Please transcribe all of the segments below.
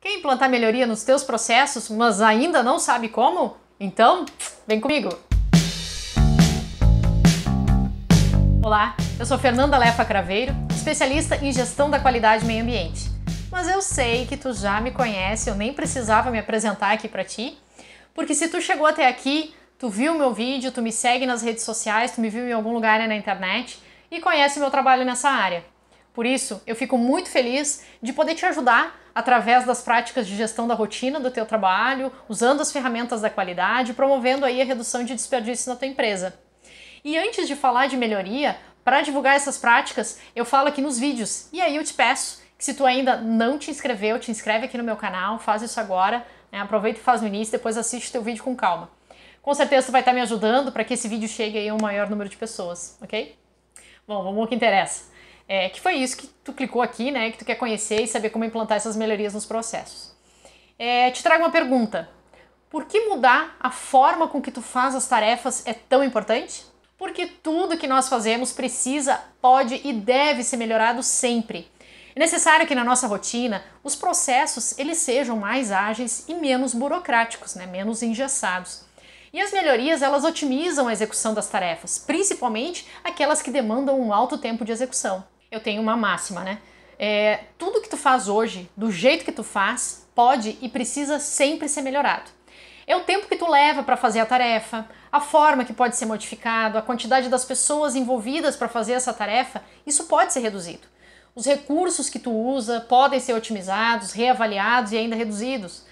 Quer implantar melhoria nos teus processos, mas ainda não sabe como? Então, vem comigo! Olá, eu sou Fernanda Lefa Craveiro, especialista em gestão da qualidade meio ambiente. Mas eu sei que tu já me conhece, eu nem precisava me apresentar aqui para ti, porque se tu chegou até aqui, tu viu meu vídeo, tu me segue nas redes sociais, tu me viu em algum lugar né, na internet e conhece meu trabalho nessa área. Por isso, eu fico muito feliz de poder te ajudar através das práticas de gestão da rotina do teu trabalho, usando as ferramentas da qualidade, promovendo aí a redução de desperdício na tua empresa. E antes de falar de melhoria, para divulgar essas práticas, eu falo aqui nos vídeos. E aí eu te peço que se tu ainda não te inscreveu, te inscreve aqui no meu canal, faz isso agora, né? aproveita e faz no início, depois assiste o teu vídeo com calma. Com certeza tu vai estar me ajudando para que esse vídeo chegue aí a um maior número de pessoas, ok? Bom, vamos ao que interessa. É, que foi isso que tu clicou aqui, né? Que tu quer conhecer e saber como implantar essas melhorias nos processos. É, te trago uma pergunta. Por que mudar a forma com que tu faz as tarefas é tão importante? Porque tudo que nós fazemos precisa, pode e deve ser melhorado sempre. É necessário que na nossa rotina os processos eles sejam mais ágeis e menos burocráticos, né? menos engessados. E as melhorias elas otimizam a execução das tarefas, principalmente aquelas que demandam um alto tempo de execução eu tenho uma máxima, né? É, tudo que tu faz hoje, do jeito que tu faz, pode e precisa sempre ser melhorado. É o tempo que tu leva para fazer a tarefa, a forma que pode ser modificado, a quantidade das pessoas envolvidas para fazer essa tarefa, isso pode ser reduzido. Os recursos que tu usa podem ser otimizados, reavaliados e ainda reduzidos.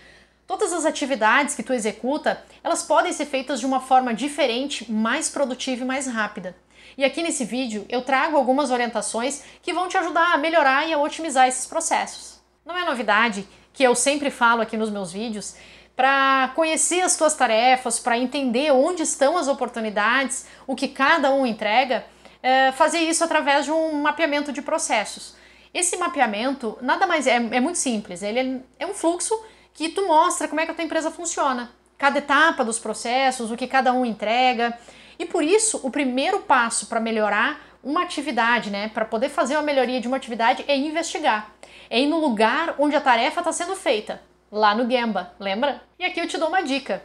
Todas as atividades que tu executa, elas podem ser feitas de uma forma diferente, mais produtiva e mais rápida. E aqui nesse vídeo eu trago algumas orientações que vão te ajudar a melhorar e a otimizar esses processos. Não é novidade que eu sempre falo aqui nos meus vídeos para conhecer as tuas tarefas, para entender onde estão as oportunidades, o que cada um entrega, é fazer isso através de um mapeamento de processos. Esse mapeamento nada mais é, é muito simples, ele é, é um fluxo que tu mostra como é que a tua empresa funciona, cada etapa dos processos, o que cada um entrega, e por isso, o primeiro passo para melhorar uma atividade, né, para poder fazer uma melhoria de uma atividade é investigar. É ir no lugar onde a tarefa está sendo feita, lá no Gemba, lembra? E aqui eu te dou uma dica.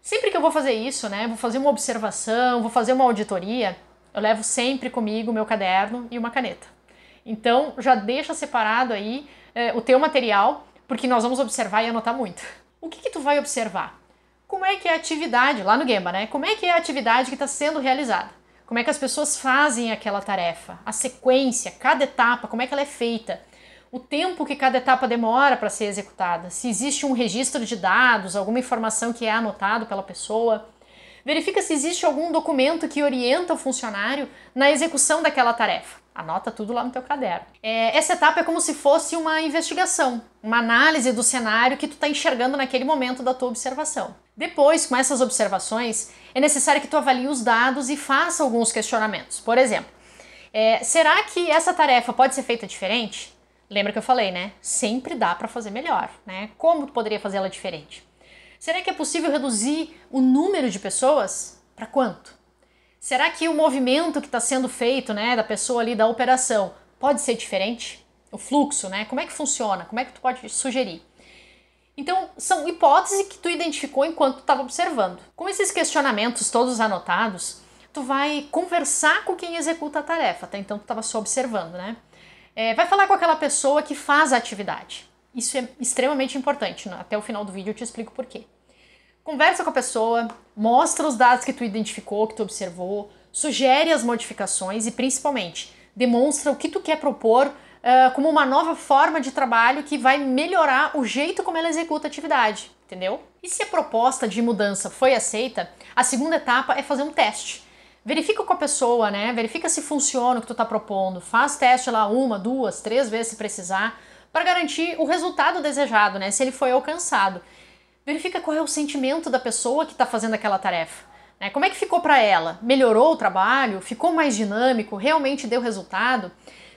Sempre que eu vou fazer isso, né, vou fazer uma observação, vou fazer uma auditoria, eu levo sempre comigo meu caderno e uma caneta. Então, já deixa separado aí eh, o teu material, porque nós vamos observar e anotar muito. O que, que tu vai observar? como é que é a atividade, lá no Gemba, né? Como é que é a atividade que está sendo realizada? Como é que as pessoas fazem aquela tarefa? A sequência, cada etapa, como é que ela é feita? O tempo que cada etapa demora para ser executada? Se existe um registro de dados, alguma informação que é anotado pela pessoa? verifica se existe algum documento que orienta o funcionário na execução daquela tarefa. Anota tudo lá no teu caderno. É, essa etapa é como se fosse uma investigação, uma análise do cenário que tu está enxergando naquele momento da tua observação. Depois, com essas observações, é necessário que tu avalie os dados e faça alguns questionamentos. Por exemplo, é, será que essa tarefa pode ser feita diferente? Lembra que eu falei, né? Sempre dá para fazer melhor, né? Como tu poderia fazê-la diferente? Será que é possível reduzir o número de pessoas? Para quanto? Será que o movimento que está sendo feito, né, da pessoa ali da operação, pode ser diferente? O fluxo, né? Como é que funciona? Como é que tu pode sugerir? Então, são hipóteses que tu identificou enquanto tu estava observando. Com esses questionamentos todos anotados, tu vai conversar com quem executa a tarefa, Até Então, tu estava só observando, né? É, vai falar com aquela pessoa que faz a atividade. Isso é extremamente importante. Né? Até o final do vídeo eu te explico por quê. Conversa com a pessoa, mostra os dados que tu identificou, que tu observou, sugere as modificações e, principalmente, demonstra o que tu quer propor uh, como uma nova forma de trabalho que vai melhorar o jeito como ela executa a atividade, entendeu? E se a proposta de mudança foi aceita, a segunda etapa é fazer um teste. Verifica com a pessoa, né? Verifica se funciona o que tu está propondo. Faz teste lá uma, duas, três vezes se precisar para garantir o resultado desejado, né? Se ele foi alcançado. Verifica qual é o sentimento da pessoa que está fazendo aquela tarefa. Né? Como é que ficou para ela? Melhorou o trabalho? Ficou mais dinâmico? Realmente deu resultado?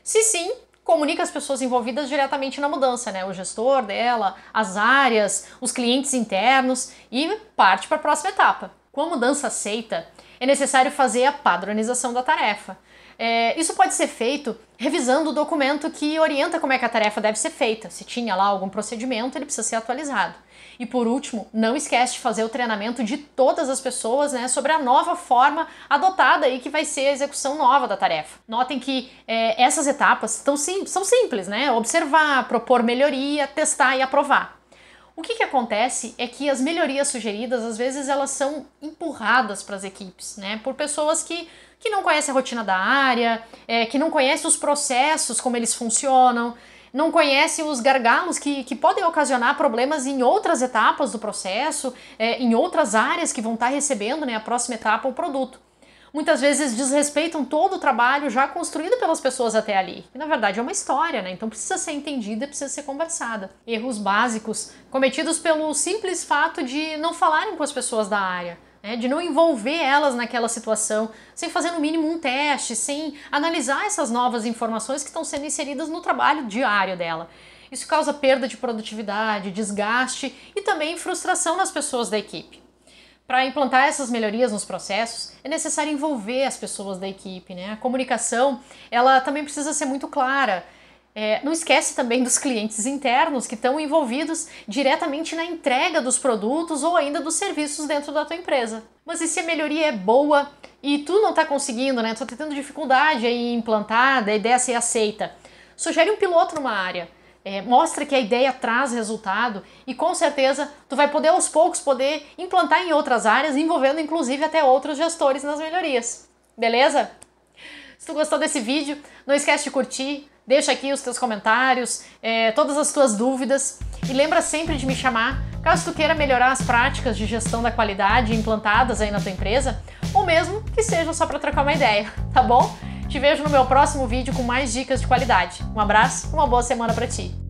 Se sim, comunica as pessoas envolvidas diretamente na mudança, né? O gestor dela, as áreas, os clientes internos e parte para a próxima etapa. Com a mudança aceita, é necessário fazer a padronização da tarefa. É, isso pode ser feito revisando o documento que orienta como é que a tarefa deve ser feita. Se tinha lá algum procedimento, ele precisa ser atualizado. E por último, não esquece de fazer o treinamento de todas as pessoas né, sobre a nova forma adotada e que vai ser a execução nova da tarefa. Notem que é, essas etapas tão sim, são simples, né? Observar, propor melhoria, testar e aprovar. O que, que acontece é que as melhorias sugeridas, às vezes, elas são empurradas para as equipes, né? Por pessoas que que não conhece a rotina da área, é, que não conhece os processos, como eles funcionam, não conhece os gargalos que, que podem ocasionar problemas em outras etapas do processo, é, em outras áreas que vão estar recebendo né, a próxima etapa o produto. Muitas vezes desrespeitam todo o trabalho já construído pelas pessoas até ali. E, na verdade é uma história, né? Então precisa ser entendida, e precisa ser conversada. Erros básicos cometidos pelo simples fato de não falarem com as pessoas da área né, de não envolver elas naquela situação, sem fazer no mínimo um teste, sem analisar essas novas informações que estão sendo inseridas no trabalho diário dela. Isso causa perda de produtividade, desgaste e também frustração nas pessoas da equipe. Para implantar essas melhorias nos processos, é necessário envolver as pessoas da equipe, né? A comunicação, ela também precisa ser muito clara é, não esquece também dos clientes internos que estão envolvidos diretamente na entrega dos produtos ou ainda dos serviços dentro da tua empresa. Mas e se a melhoria é boa e tu não está conseguindo, né? Tu está tendo dificuldade em implantar, a ideia é ser aceita. Sugere um piloto numa área. É, mostra que a ideia traz resultado e com certeza tu vai poder aos poucos poder implantar em outras áreas, envolvendo inclusive até outros gestores nas melhorias. Beleza? Se tu gostou desse vídeo, não esquece de curtir, Deixa aqui os teus comentários, é, todas as tuas dúvidas e lembra sempre de me chamar caso tu queira melhorar as práticas de gestão da qualidade implantadas aí na tua empresa, ou mesmo que seja só para trocar uma ideia, tá bom? Te vejo no meu próximo vídeo com mais dicas de qualidade. Um abraço, uma boa semana para ti.